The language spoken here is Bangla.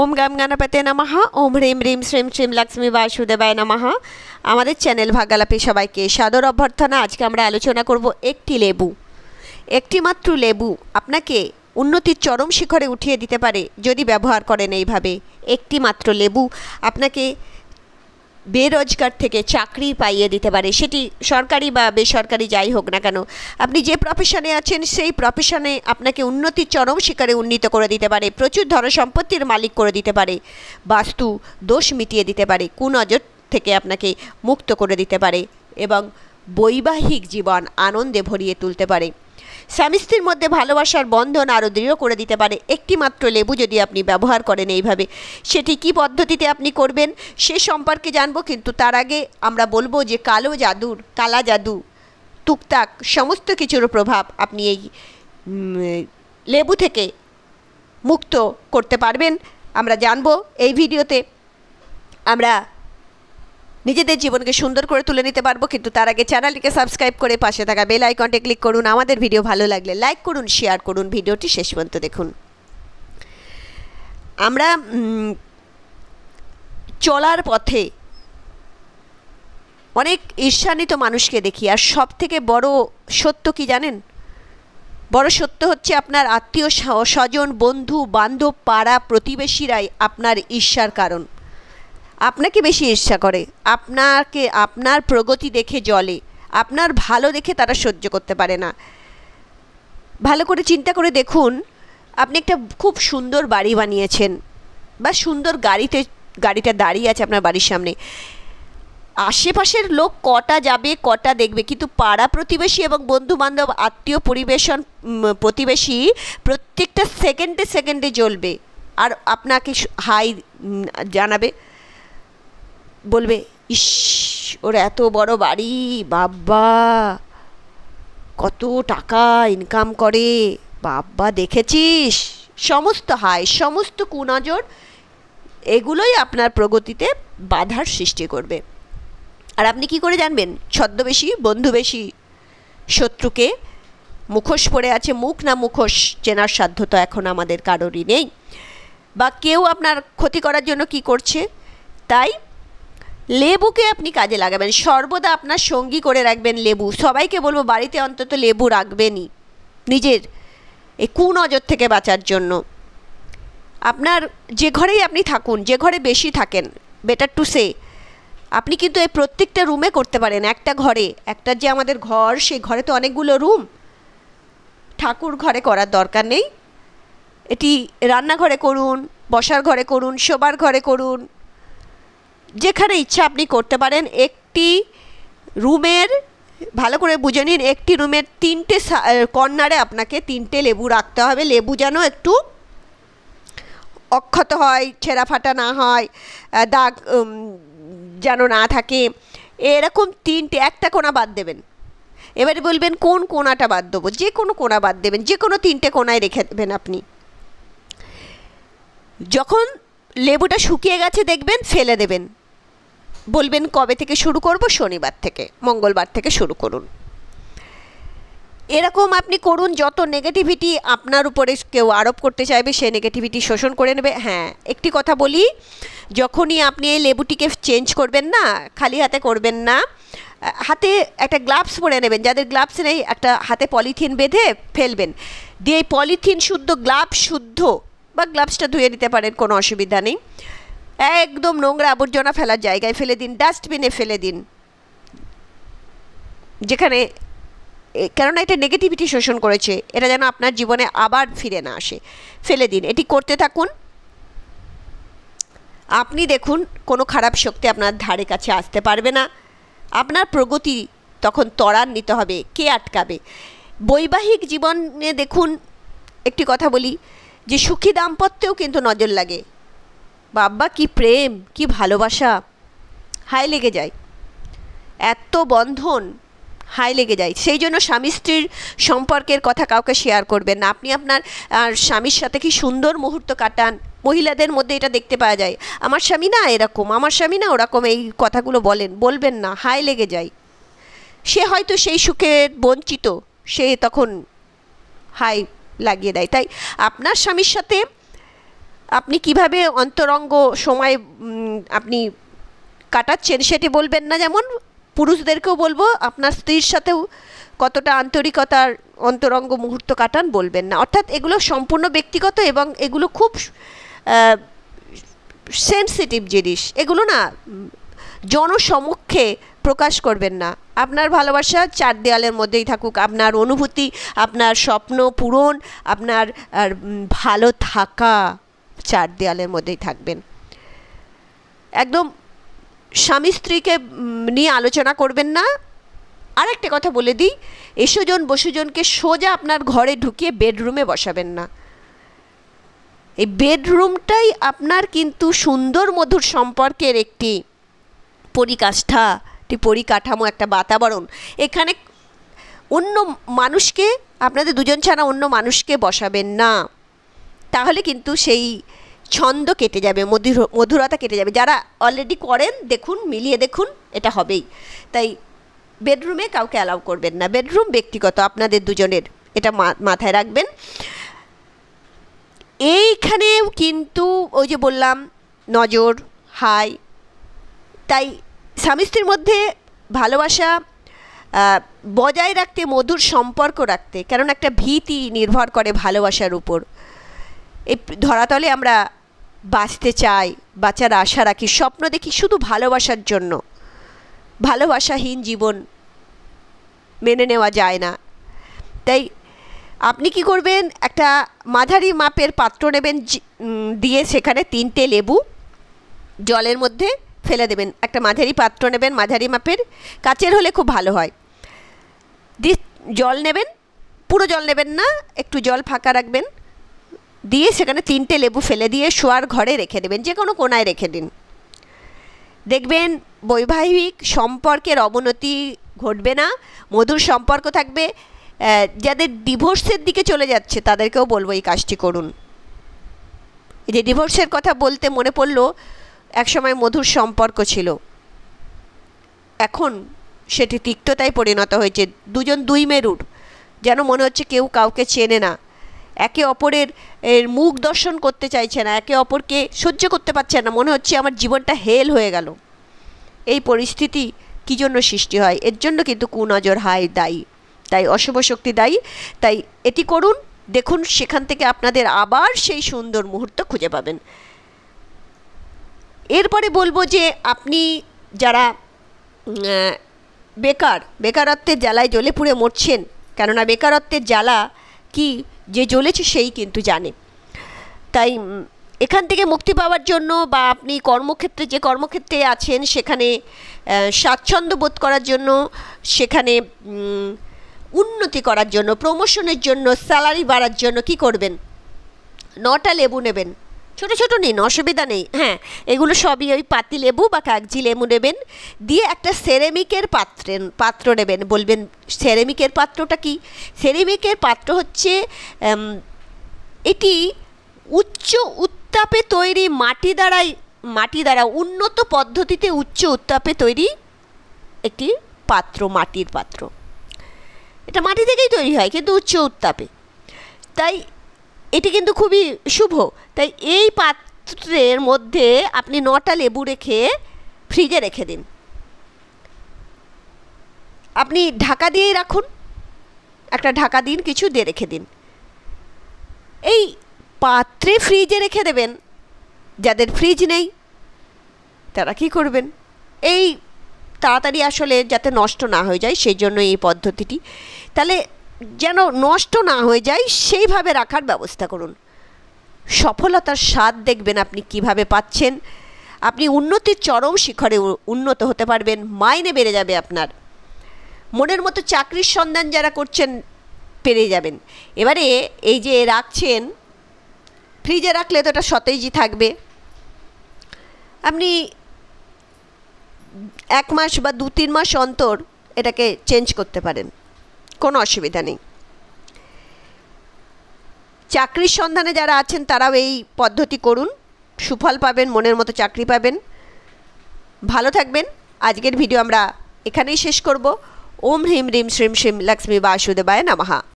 ওম গাম গানপতে নমহা ওম হ্রিম হ্রিম শ্রিম শ্রিম লক্ষ্মী বাসুদেবায় নামাহা আমাদের চ্যানেল ভাগালাপি সবাইকে সাদর অভ্যর্থনা আজকে আমরা আলোচনা করব একটি লেবু একটি মাত্র লেবু আপনাকে উন্নতির চরম শিখরে উঠিয়ে দিতে পারে যদি ব্যবহার করেন এইভাবে একটি মাত্র লেবু আপনাকে বেরোজগার থেকে চাকরি পাইয়ে দিতে পারে সেটি সরকারি বা বেসরকারি যাই হোক না কেন আপনি যে প্রফেশনে আছেন সেই প্রফেশনে আপনাকে উন্নতির চরম শিকারে উন্নীত করে দিতে পারে প্রচুর ধনসম্পত্তির মালিক করে দিতে পারে বাস্তু দোষ মিটিয়ে দিতে পারে কুনজর থেকে আপনাকে মুক্ত করে দিতে পারে এবং বৈবাহিক জীবন আনন্দে ভরিয়ে তুলতে পারে স্বামী স্ত্রীর মধ্যে ভালোবাসার বন্ধন আরও দৃঢ় করে দিতে পারে একটি মাত্র লেবু যদি আপনি ব্যবহার করেন এইভাবে সেটি কি পদ্ধতিতে আপনি করবেন সে সম্পর্কে জানবো কিন্তু তার আগে আমরা বলবো যে কালো জাদুর কালা জাদু টুকটাক সমস্ত কিছুর প্রভাব আপনি এই লেবু থেকে মুক্ত করতে পারবেন আমরা জানবো এই ভিডিওতে আমরা নিজেদের জীবনকে সুন্দর করে তুলে নিতে পারবো কিন্তু তার আগে চ্যানেলটিকে সাবস্ক্রাইব করে পাশে থাকা বেল আইকনটি ক্লিক করুন আমাদের ভিডিও ভালো লাগলে লাইক করুন শেয়ার করুন ভিডিওটি শেষ পর্যন্ত দেখুন আমরা চলার পথে অনেক ঈর্ষান্বিত মানুষকে দেখি আর সব থেকে বড় সত্য কি জানেন বড় সত্য হচ্ছে আপনার আত্মীয় স্বজন বন্ধু বান্ধব পাড়া প্রতিবেশীরাই আপনার ঈর্ষার কারণ আপনাকে বেশি ঈর্ষা করে আপনাকে আপনার প্রগতি দেখে জলে আপনার ভালো দেখে তারা সহ্য করতে পারে না ভালো করে চিন্তা করে দেখুন আপনি একটা খুব সুন্দর বাড়ি বানিয়েছেন বা সুন্দর গাড়িতে গাড়িটা দাঁড়িয়ে আছে আপনার বাড়ির সামনে আশেপাশের লোক কটা যাবে কটা দেখবে কিন্তু পাড়া প্রতিবেশী এবং বন্ধু বান্ধব আত্মীয় পরিবেশন প্রতিবেশী প্রত্যেকটা সেকেন্ডে সেকেন্ডে জ্বলবে আর আপনাকে হাই জানাবে বলবে ইস ওর এত বড় বাড়ি বাব্বা কত টাকা ইনকাম করে বাব্বা দেখেছিস সমস্ত হায় সমস্ত কুনজর এগুলোই আপনার প্রগতিতে বাধার সৃষ্টি করবে আর আপনি কি করে জানবেন ছদ্মবেশী বন্ধুবেশী শত্রুকে মুখোশ পড়ে আছে মুখ না মুখোশ চেনার সাধ্যতা এখন আমাদের কারোরই নেই বা কেউ আপনার ক্ষতি করার জন্য কি করছে তাই লেবুকে আপনি কাজে লাগাবেন সর্বদা আপনার সঙ্গী করে রাখবেন লেবু সবাইকে বলবো বাড়িতে অন্তত লেবু রাখবেনই নিজের এই কুনজর থেকে বাঁচার জন্য আপনার যে ঘরেই আপনি থাকুন যে ঘরে বেশি থাকেন বেটার টু সে আপনি কিন্তু এই প্রত্যেকটা রুমে করতে পারেন একটা ঘরে একটা যে আমাদের ঘর সেই ঘরে তো অনেকগুলো রুম ঠাকুর ঘরে করার দরকার নেই এটি রান্নাঘরে করুন বসার ঘরে করুন শোবার ঘরে করুন যেখানে ইচ্ছা আপনি করতে পারেন একটি রুমের ভালো করে বুঝে নিন একটি রুমের তিনটে কর্নারে আপনাকে তিনটে লেবু রাখতে হবে লেবু যেন একটু অক্ষত হয় ছেঁড়া ফাটা না হয় দাগ যেন না থাকে এরকম তিনটে একটা কোনা বাদ দেবেন এবারে বলবেন কোন কোনাটা বাদ দেবো যে কোনো কোনা বাদ দেবেন যে কোনো তিনটে কোনায় রেখে দেবেন আপনি যখন লেবুটা শুকিয়ে গেছে দেখবেন ফেলে দেবেন বলবেন কবে থেকে শুরু করব শনিবার থেকে মঙ্গলবার থেকে শুরু করুন এরকম আপনি করুন যত নেগেটিভিটি আপনার উপরে কেউ আরোপ করতে চাইবে সে নেগেটিভিটি শোষণ করে নেবে হ্যাঁ একটি কথা বলি যখনই আপনি এই লেবুটিকে চেঞ্জ করবেন না খালি হাতে করবেন না হাতে একটা গ্লাভস পরে নেবেন যাদের গ্লাভস নেই একটা হাতে পলিথিন বেঁধে ফেলবেন দিয়ে পলিথিন শুদ্ধ গ্লাভস শুদ্ধ বা গ্লাভসটা ধুয়ে নিতে পারেন কোনো অসুবিধা নেই একদম নোংরা আবর্জনা ফেলার জায়গায় ফেলে দিন ডাস্টবিনে ফেলে দিন যেখানে কেননা এটা নেগেটিভিটি শোষণ করেছে এটা যেন আপনার জীবনে আবার ফিরে না আসে ফেলে দিন এটি করতে থাকুন আপনি দেখুন কোনো খারাপ শক্তি আপনার ধারে কাছে আসতে পারবে না আপনার প্রগতি তখন ত্বরান্বিত হবে কে আটকাবে বৈবাহিক জীবনে দেখুন একটি কথা বলি যে সুখী দাম্পত্যেও কিন্তু নজর লাগে বাব্বা কি প্রেম কি ভালোবাসা হাই লেগে যায় এত বন্ধন হাই লেগে যায় সেই জন্য স্বামী স্ত্রীর সম্পর্কের কথা কাউকে শেয়ার করবেন না আপনি আপনার স্বামীর সাথে কি সুন্দর মুহূর্ত কাটান মহিলাদের মধ্যে এটা দেখতে পাওয়া যায় আমার স্বামী না এরকম আমার স্বামী না ওরকম এই কথাগুলো বলেন বলবেন না হাই লেগে যায় সে হয়তো সেই সুখে বঞ্চিত সে তখন হাই লাগিয়ে দেয় তাই আপনার স্বামীর সাথে আপনি কিভাবে অন্তরঙ্গ সময় আপনি কাটাচ্ছেন সেটি বলবেন না যেমন পুরুষদেরকেও বলবো আপনার স্ত্রীর সাথেও কতটা আন্তরিকতার অন্তরঙ্গ মুহূর্ত কাটান বলবেন না অর্থাৎ এগুলো সম্পূর্ণ ব্যক্তিগত এবং এগুলো খুব সেন্সিটিভ জিনিস এগুলো না জনসমক্ষে প্রকাশ করবেন না আপনার ভালোবাসা চার দেয়ালের মধ্যেই থাকুক আপনার অনুভূতি আপনার স্বপ্ন পূরণ আপনার ভালো থাকা চার দেয়ালের মধ্যেই থাকবেন একদম স্বামী স্ত্রীকে নিয়ে আলোচনা করবেন না আর একটা কথা বলে দিই এসোজন বসুজনকে সোজা আপনার ঘরে ঢুকিয়ে বেডরুমে বসাবেন না এই বেডরুমটাই আপনার কিন্তু সুন্দর মধুর সম্পর্কের একটি পরিকাষ্ঠা একটি পরিকাঠামো একটা বাতাবরণ এখানে অন্য মানুষকে আপনাদের দুজন ছাড়া অন্য মানুষকে বসাবেন না তাহলে কিন্তু সেই ছন্দ কেটে যাবে মধুর মধুরতা কেটে যাবে যারা অলরেডি করেন দেখুন মিলিয়ে দেখুন এটা হবেই তাই বেডরুমে কাউকে অ্যালাউ করবেন না বেডরুম ব্যক্তিগত আপনাদের দুজনের এটা মাথায় রাখবেন এইখানেও কিন্তু ওই যে বললাম নজর হাই তাই স্বামী স্ত্রীর মধ্যে ভালোবাসা বজায় রাখতে মধুর সম্পর্ক রাখতে কারণ একটা ভীতি নির্ভর করে ভালোবাসার উপর এই ধরাতলে আমরা বাঁচতে চাই বাঁচার আশা রাখি স্বপ্ন দেখি শুধু ভালোবাসার জন্য ভালোবাসাহীন জীবন মেনে নেওয়া যায় না তাই আপনি কি করবেন একটা মাঝারি মাপের পাত্র নেবেন দিয়ে সেখানে তিনটে লেবু জলের মধ্যে ফেলে দেবেন একটা মাঝারি পাত্র নেবেন মাঝারি মাপের কাচের হলে খুব ভালো হয় দি জল নেবেন পুরো জল নেবেন না একটু জল ফাঁকা রাখবেন দিয়ে সেখানে তিনটে লেবু ফেলে দিয়ে শোয়ার ঘরে রেখে দেবেন যে কোনো কোনায় রেখে দিন দেখবেন বৈবাহিক সম্পর্কের অবনতি ঘটবে না মধুর সম্পর্ক থাকবে যাদের ডিভোর্সের দিকে চলে যাচ্ছে তাদেরকেও বলবো এই কাজটি করুন এই যে ডিভোর্সের কথা বলতে মনে পড়ল একসময় মধুর সম্পর্ক ছিল এখন সেটি তিক্ততায় পরিণত হয়েছে দুজন দুই মেরুর যেন মনে হচ্ছে কেউ কাউকে চেনে না একে অপরের এর মুখ দর্শন করতে চাইছে না একে অপরকে সহ্য করতে পারছে না মনে হচ্ছে আমার জীবনটা হেল হয়ে গেল এই পরিস্থিতি কী জন্য সৃষ্টি হয় এর জন্য কিন্তু কুনজর হায় দায়ী তাই অশুভ শক্তি দায়ী তাই এটি করুন দেখুন সেখান থেকে আপনাদের আবার সেই সুন্দর মুহূর্ত খুঁজে পাবেন এরপরে বলবো যে আপনি যারা বেকার বেকারত্বের জ্বালায় জ্বলে পুড়ে মরছেন কেননা বেকারত্বের জ্বালা কি যে জ্বলেছে সেই কিন্তু জানে তাই এখান থেকে মুক্তি পাওয়ার জন্য বা আপনি কর্মক্ষেত্রে যে কর্মক্ষেত্রে আছেন সেখানে স্বাচ্ছন্দ্য বোধ করার জন্য সেখানে উন্নতি করার জন্য প্রমোশনের জন্য স্যালারি বাড়ার জন্য কি করবেন নটা লেবু নেবেন ছোট ছোট নিন অসুবিধা নেই হ্যাঁ এগুলো সবই ওই পাতি লেবু বা কাগজি লেবু নেবেন দিয়ে একটা সেরেমিকের পাত্রে পাত্র নেবেন বলবেন সেরেমিকের পাত্রটা কি সেরেমিকের পাত্র হচ্ছে এটি উচ্চ উত্তাপে তৈরি মাটি দ্বারাই মাটি দ্বারা উন্নত পদ্ধতিতে উচ্চ উত্তাপে তৈরি একটি পাত্র মাটির পাত্র এটা মাটি থেকেই তৈরি হয় কিন্তু উচ্চ উত্তাপে তাই এটি কিন্তু খুবই শুভ তাই এই পাত্রের মধ্যে আপনি নটা লেবু রেখে ফ্রিজে রেখে দিন আপনি ঢাকা দিয়েই রাখুন একটা ঢাকা দিন কিছু দিয়ে রেখে দিন এই পাত্রে ফ্রিজে রেখে দেবেন যাদের ফ্রিজ নেই তারা কি করবেন এই তাড়াতাড়ি আসলে যাতে নষ্ট না হয়ে যায় সেই জন্য এই পদ্ধতিটি তাহলে যেন নষ্ট না হয়ে যায় সেইভাবে রাখার ব্যবস্থা করুন সফলতার স্বাদ দেখবেন আপনি কিভাবে পাচ্ছেন আপনি উন্নতির চরম শিখরে উন্নত হতে পারবেন মাইনে বেড়ে যাবে আপনার মনের মতো চাকরির সন্ধান যারা করছেন পেরে যাবেন এবারে এই যে রাখছেন ফ্রিজে রাখলে তো এটা সতেজই থাকবে আপনি এক মাস বা দু তিন মাস অন্তর এটাকে চেঞ্জ করতে পারেন কোনো অসুবিধা নেই চাকরির সন্ধানে যারা আছেন তারাও এই পদ্ধতি করুন সুফল পাবেন মনের মতো চাকরি পাবেন ভালো থাকবেন আজকের ভিডিও আমরা এখানেই শেষ করব ওম হ্রিম রিম শ্রীম শ্রীম লক্ষ্মী বাসুদেবায় নামাহা